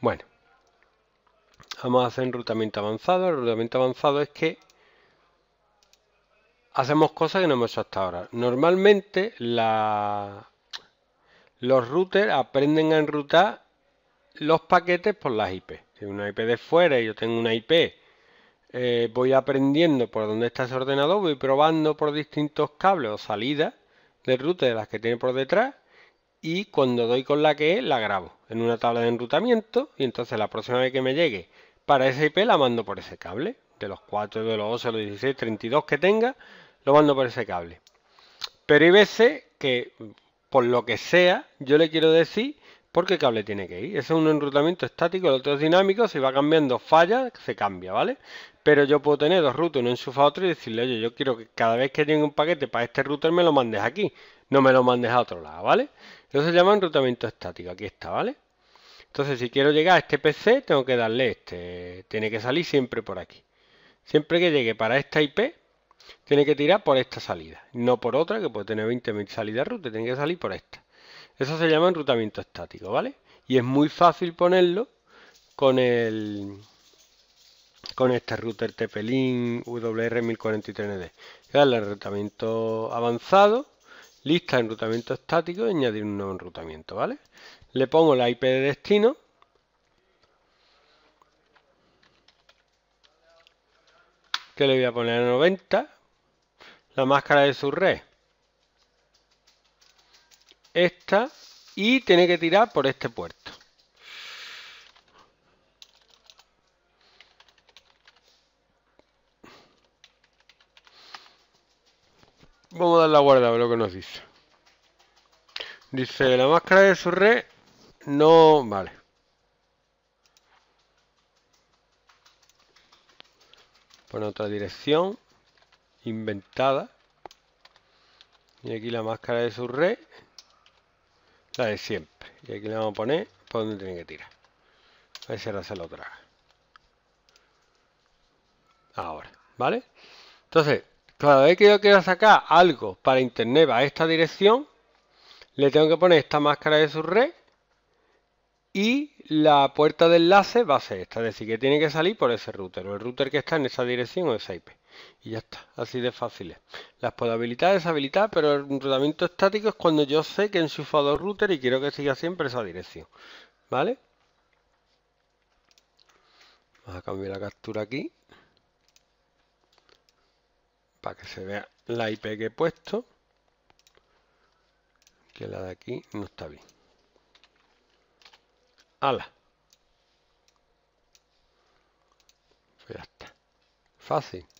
Bueno, vamos a hacer enrutamiento avanzado. El enrutamiento avanzado es que hacemos cosas que no hemos hecho hasta ahora. Normalmente los routers aprenden a enrutar los paquetes por las IP. Si una IP de fuera y yo tengo una IP, eh, voy aprendiendo por dónde está ese ordenador, voy probando por distintos cables o salidas de router de las que tiene por detrás y cuando doy con la que es, la grabo en una tabla de enrutamiento y entonces la próxima vez que me llegue para ese IP la mando por ese cable, de los 4, de los 12, de los 16, 32 que tenga, lo mando por ese cable. Pero hay veces que, por lo que sea, yo le quiero decir por qué cable tiene que ir. Ese es un enrutamiento estático, el otro es dinámico, si va cambiando falla, se cambia, ¿vale? Pero yo puedo tener dos routers, uno su a otro y decirle, oye, yo quiero que cada vez que llegue un paquete para este router me lo mandes aquí, no me lo mandes a otro lado, ¿vale? Eso se llama enrutamiento estático. Aquí está, ¿vale? Entonces, si quiero llegar a este PC, tengo que darle este. Tiene que salir siempre por aquí. Siempre que llegue para esta IP, tiene que tirar por esta salida. No por otra, que puede tener 20.000 salidas route. Tiene que salir por esta. Eso se llama enrutamiento estático, ¿vale? Y es muy fácil ponerlo con el con este router TP-Link WR1043ND. darle enrutamiento avanzado lista de enrutamiento estático añadir un nuevo enrutamiento, ¿vale? Le pongo la IP de destino. Que le voy a poner a 90. La máscara de su red. Esta. Y tiene que tirar por este puerto. Vamos a dar la guarda a ver lo que nos dice. Dice, la máscara de su red no... Vale. Pone otra dirección inventada. Y aquí la máscara de su red. La de siempre. Y aquí la vamos a poner por donde tiene que tirar. A ver si ahora Ahora, ¿vale? Entonces, cada vez que yo quiera sacar algo para internet va a esta dirección, le tengo que poner esta máscara de su red y la puerta de enlace va a ser esta, es decir, que tiene que salir por ese router o el router que está en esa dirección o esa IP. Y ya está, así de fácil. Es. Las puedo habilitar, deshabilitar, pero el enrutamiento estático es cuando yo sé que he enchufado el router y quiero que siga siempre esa dirección. ¿Vale? Vamos a cambiar la captura aquí para que se vea la IP que he puesto, que la de aquí no está bien. ¡Hala! Pues Fácil.